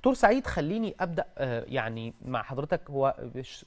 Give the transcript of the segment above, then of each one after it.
دكتور سعيد خليني ابدا آه، يعني مع حضرتك هو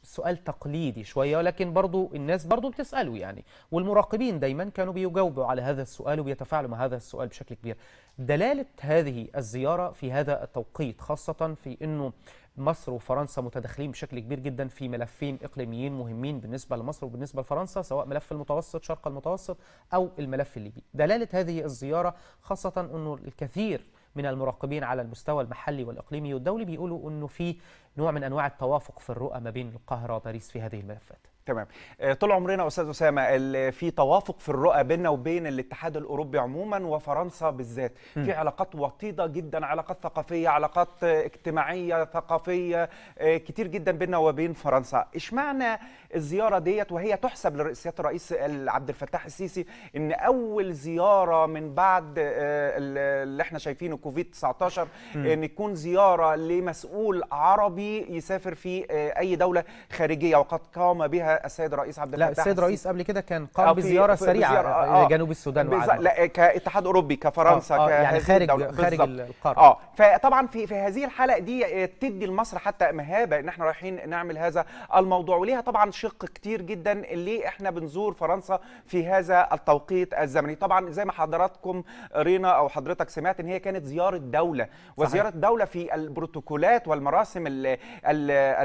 سؤال تقليدي شويه ولكن برضو الناس برضو بتساله يعني والمراقبين دايما كانوا بيجاوبوا على هذا السؤال وبيتفاعلوا مع هذا السؤال بشكل كبير دلاله هذه الزياره في هذا التوقيت خاصه في انه مصر وفرنسا متداخلين بشكل كبير جدا في ملفين اقليميين مهمين بالنسبه لمصر وبالنسبه لفرنسا سواء ملف المتوسط شرق المتوسط او الملف الليبي دلاله هذه الزياره خاصه انه الكثير من المراقبين على المستوى المحلي والإقليمي والدولي بيقولوا أنه في نوع من أنواع التوافق في الرؤى ما بين القاهرة وباريس في هذه الملفات تمام آه، طول عمرنا استاذ اسامه في توافق في الرؤى بيننا وبين الاتحاد الاوروبي عموما وفرنسا بالذات في علاقات وطيده جدا علاقات ثقافيه علاقات اجتماعيه ثقافيه آه، كتير جدا بيننا وبين فرنسا اشمعنى الزياره ديت وهي تحسب لرئاسه الرئيس عبد الفتاح السيسي ان اول زياره من بعد آه، اللي احنا شايفينه كوفيد 19 ان يكون زياره لمسؤول عربي يسافر في اي دوله خارجيه وقد قام بها السيد الرئيس عبد الفتاح لا السيد الرئيس قبل كده كان قام بزياره سريعه الى آه، آه، لجنوب السودان وعدم. لا كاتحاد اوروبي كفرنسا آه آه يعني خارج خارج القاره اه فطبعا في في هذه الحلقه دي تدي لمصر حتى مهابه ان احنا رايحين نعمل هذا الموضوع وليها طبعا شق كتير جدا اللي احنا بنزور فرنسا في هذا التوقيت الزمني طبعا زي ما حضراتكم رينا او حضرتك سمعت ان هي كانت زياره دوله وزياره صحيح. دوله في البروتوكولات والمراسم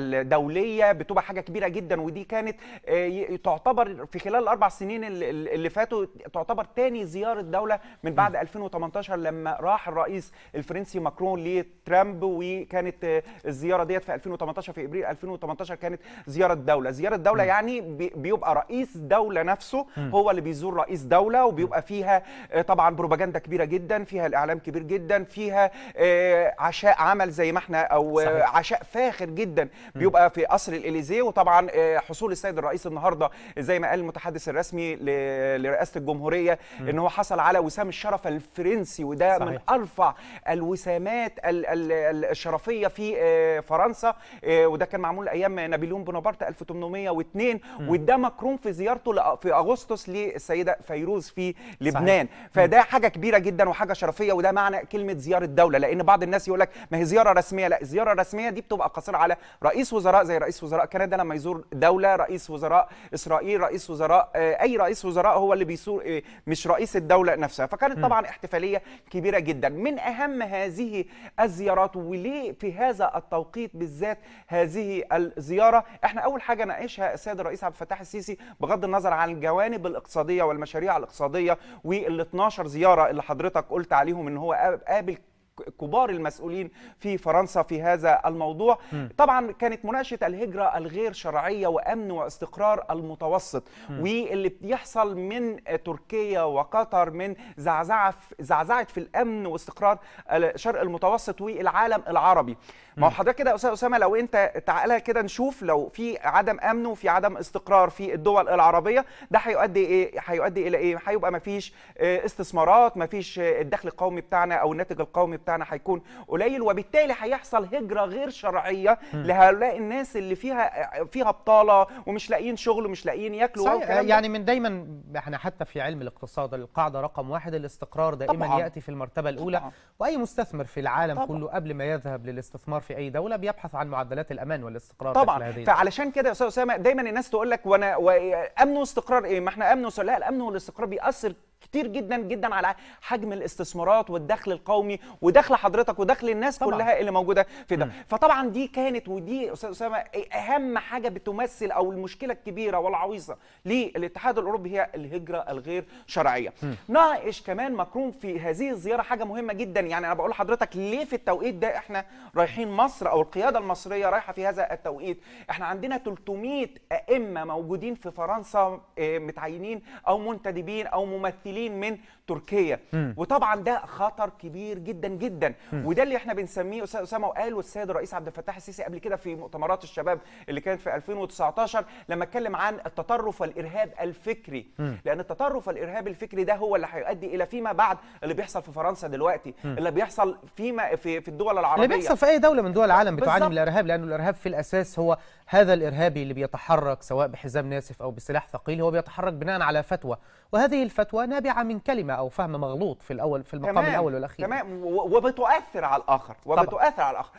الدوليه بتبقى حاجه كبيره جدا ودي كانت آه، تعتبر في خلال الاربع سنين اللي فاتوا تعتبر ثاني زياره دوله من بعد 2018 لما راح الرئيس الفرنسي ماكرون لترامب وكانت الزياره ديت في 2018 في ابريل 2018 كانت زياره دوله زياره دوله يعني بيبقى رئيس دوله نفسه هو اللي بيزور رئيس دوله وبيبقى فيها آه، طبعا بروباجندا كبيره جدا فيها الاعلام كبير جدا فيها آه، عشاء عمل زي ما احنا او عشاء فاخر جدا بيبقى في قصر الاليزيه وطبعا حصول السنة السيد الرئيس النهارده زي ما قال المتحدث الرسمي لرئاسه الجمهوريه م. ان هو حصل على وسام الشرف الفرنسي وده صحيح. من ارفع الوسامات الشرفيه في آه، فرنسا آه، وده كان معمول ايام نابليون بونابرت 1802 وده مكرون في زيارته في اغسطس للسيده فيروز في لبنان صحيح. فده حاجه كبيره جدا وحاجه شرفيه وده معنى كلمه زياره دوله لان بعض الناس يقول لك ما هي زياره رسميه لا الزياره الرسميه دي بتبقى قصيره على رئيس وزراء زي رئيس وزراء كندا لما يزور دوله رئيس رئيس وزراء اسرائيل رئيس وزراء آه، اي رئيس وزراء هو اللي بيسور آه، مش رئيس الدوله نفسها فكانت طبعا احتفاليه كبيره جدا من اهم هذه الزيارات وليه في هذا التوقيت بالذات هذه الزياره احنا اول حاجه ناقشها السيد الرئيس عبد الفتاح السيسي بغض النظر عن الجوانب الاقتصاديه والمشاريع الاقتصاديه وال 12 زياره اللي حضرتك قلت عليهم ان هو قابل كبار المسؤولين في فرنسا في هذا الموضوع م. طبعا كانت مناقشه الهجره الغير شرعيه وامن واستقرار المتوسط م. واللي بيحصل من تركيا وقطر من زعزعه زعزعه في الامن واستقرار شرق المتوسط والعالم العربي ما هو حضرتك كده استاذ اسامه لو انت تعالى كده نشوف لو في عدم امن وفي عدم استقرار في الدول العربيه ده هيؤدي ايه هيؤدي الى ايه هيبقى ما فيش آه، استثمارات ما فيش آه، الدخل القومي بتاعنا او الناتج القومي بتاعنا بتاعنا هيكون قليل وبالتالي هيحصل هجره غير شرعيه لهؤلاء الناس اللي فيها فيها بطاله ومش لاقيين شغل ومش لاقيين ياكلوا يعني من دايما احنا حتى في علم الاقتصاد القاعده رقم واحد الاستقرار دائما طبعا. ياتي في المرتبه الاولى طبعا. واي مستثمر في العالم طبعا. كله قبل ما يذهب للاستثمار في اي دوله بيبحث عن معدلات الامان والاستقرار طبعا فعلشان كده يا استاذ اسامه دايما الناس تقول لك وانا امن واستقرار ايه ما احنا امن لا الامن والاستقرار بيأثر كتير جدا جدا على حجم الاستثمارات والدخل القومي ودخل حضرتك ودخل الناس طبعًا. كلها اللي موجوده في ده م. فطبعا دي كانت ودي استاذ اسامه اهم حاجه بتمثل او المشكله الكبيره والعويصه للاتحاد الاوروبي هي الهجره الغير شرعيه م. ناقش كمان مكرون في هذه الزياره حاجه مهمه جدا يعني انا بقول لحضرتك ليه في التوقيت ده احنا رايحين مصر او القياده المصريه رايحه في هذا التوقيت احنا عندنا 300 ائمه موجودين في فرنسا آه، متعينين او منتدبين او ممثلين ممثلين من تركيا وطبعا ده خطر كبير جدا جدا وده اللي احنا بنسميه استاذ اسامه وقاله السيد الرئيس عبد الفتاح السيسي قبل كده في مؤتمرات الشباب اللي كانت في 2019 لما اتكلم عن التطرف والارهاب الفكري لان التطرف والارهاب الفكري ده هو اللي هيؤدي الى فيما بعد اللي بيحصل في فرنسا دلوقتي اللي بيحصل فيما في, في الدول العربيه اللي بيحصل في اي دوله من دول العالم بتعاني من الارهاب لانه الارهاب في الاساس هو هذا الارهابي اللي بيتحرك سواء بحزام ناسف او بسلاح ثقيل هو بيتحرك بناء على فتوى وهذه الفتوى نابعه من كلمه او فهم مغلوط في الاول في المقام تمام الاول والاخير تمام وبتؤثر على الاخر وبتؤثر طبعا. على الاخر